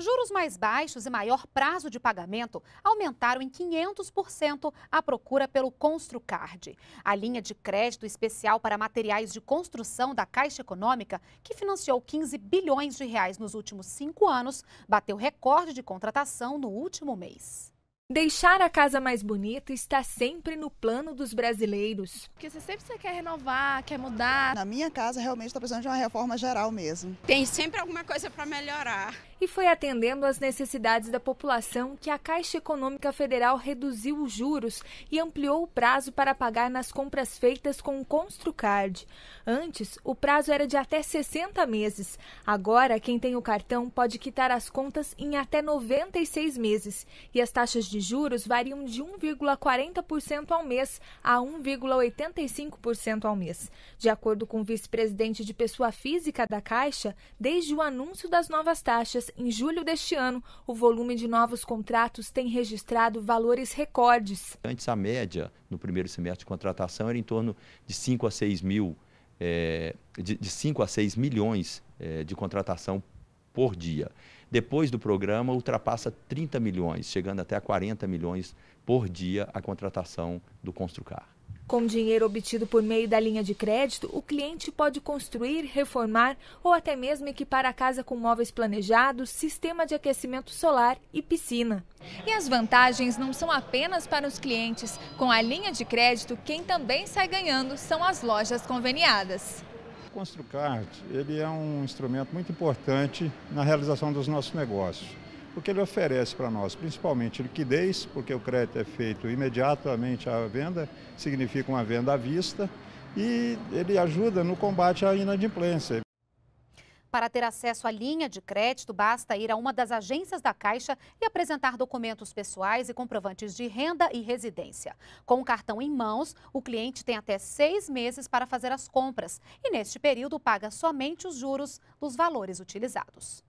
Juros mais baixos e maior prazo de pagamento aumentaram em 500% a procura pelo Construcard. A linha de crédito especial para materiais de construção da Caixa Econômica, que financiou 15 bilhões de reais nos últimos cinco anos, bateu recorde de contratação no último mês. Deixar a casa mais bonita está sempre no plano dos brasileiros. Porque você sempre você quer renovar, quer mudar. Na minha casa realmente está precisando de uma reforma geral mesmo. Tem sempre alguma coisa para melhorar. E foi atendendo às necessidades da população que a Caixa Econômica Federal reduziu os juros e ampliou o prazo para pagar nas compras feitas com o Construcard. Antes, o prazo era de até 60 meses. Agora, quem tem o cartão pode quitar as contas em até 96 meses e as taxas de de juros variam de 1,40% ao mês a 1,85% ao mês. De acordo com o vice-presidente de pessoa física da Caixa, desde o anúncio das novas taxas em julho deste ano, o volume de novos contratos tem registrado valores recordes. Antes, a média no primeiro semestre de contratação era em torno de 5 a 6 mil, é, de, de 5 a 6 milhões é, de contratação por dia. Depois do programa, ultrapassa 30 milhões, chegando até a 40 milhões por dia a contratação do Construcar. Com dinheiro obtido por meio da linha de crédito, o cliente pode construir, reformar ou até mesmo equipar a casa com móveis planejados, sistema de aquecimento solar e piscina. E as vantagens não são apenas para os clientes. Com a linha de crédito, quem também sai ganhando são as lojas conveniadas. O Construcard ele é um instrumento muito importante na realização dos nossos negócios, porque ele oferece para nós principalmente liquidez, porque o crédito é feito imediatamente à venda, significa uma venda à vista, e ele ajuda no combate à inadimplência. Para ter acesso à linha de crédito, basta ir a uma das agências da Caixa e apresentar documentos pessoais e comprovantes de renda e residência. Com o cartão em mãos, o cliente tem até seis meses para fazer as compras e, neste período, paga somente os juros dos valores utilizados.